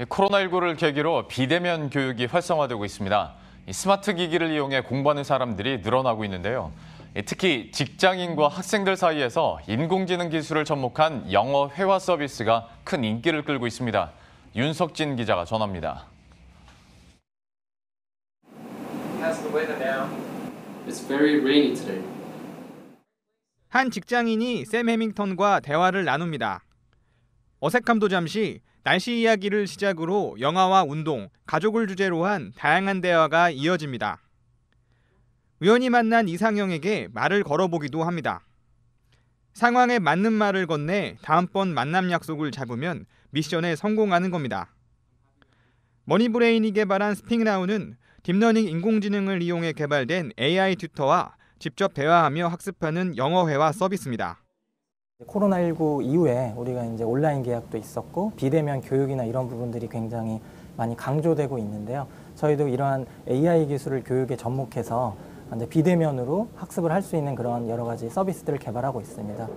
코로나19를 계기로 비대면 교육이 활성화되고 있습니다. 스마트 기기를 이용해 공부하는 사람들이 늘어나고 있는데요. 특히 직장인과 학생들 사이에서 인공지능 기술을 접목한 영어 회화 서비스가 큰 인기를 끌고 있습니다. 윤석진 기자가 전합니다. 한 직장인이 샘 해밍턴과 대화를 나눕니다. 어색함도 잠시 날씨 이야기를 시작으로 영화와 운동, 가족을 주제로 한 다양한 대화가 이어집니다. 우연히 만난 이상형에게 말을 걸어보기도 합니다. 상황에 맞는 말을 건네 다음번 만남 약속을 잡으면 미션에 성공하는 겁니다. 머니브레인이 개발한 스핑라우는 딥러닝 인공지능을 이용해 개발된 AI 튜터와 직접 대화하며 학습하는 영어회화 서비스입니다. 코로나19 이후에 우리가 이제 온라인 계약도 있었고 비대면 교육이나 이런 부분들이 굉장히 많이 강조되고 있는데요. 저희도 이러한 AI 기술을 교육에 접목해서 이제 비대면으로 학습을 할 수 있는 그런 여러 가지 서비스들을 개발하고 있습니다.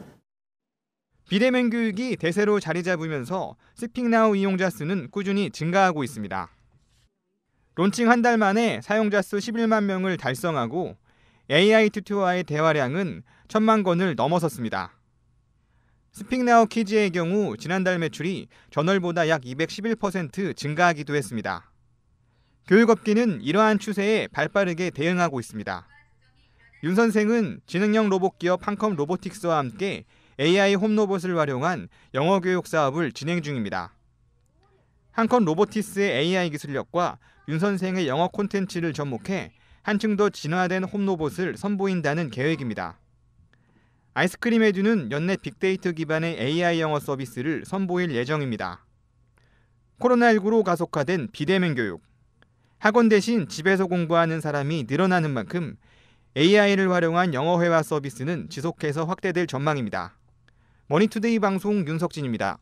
비대면 교육이 대세로 자리 잡으면서 스픽나우 이용자 수는 꾸준히 증가하고 있습니다. 론칭 한 달 만에 사용자 수 11만 명을 달성하고 AI 튜토와의 대화량은 천만 건을 넘어섰습니다. 스픽나우 키즈의 경우 지난달 매출이 전월보다 약 211% 증가하기도 했습니다. 교육업계는 이러한 추세에 발빠르게 대응하고 있습니다. 윤 선생은 지능형 로봇 기업 한컴 로보틱스와 함께 AI 홈로봇을 활용한 영어 교육 사업을 진행 중입니다. 한컴 로보틱스의 AI 기술력과 윤 선생의 영어 콘텐츠를 접목해 한층 더 진화된 홈로봇을 선보인다는 계획입니다. 아이스크림 에듀는 연내 빅데이터 기반의 AI 영어 서비스를 선보일 예정입니다. 코로나19로 가속화된 비대면 교육. 학원 대신 집에서 공부하는 사람이 늘어나는 만큼 AI를 활용한 영어 회화 서비스는 지속해서 확대될 전망입니다. 머니투데이 방송 윤석진입니다.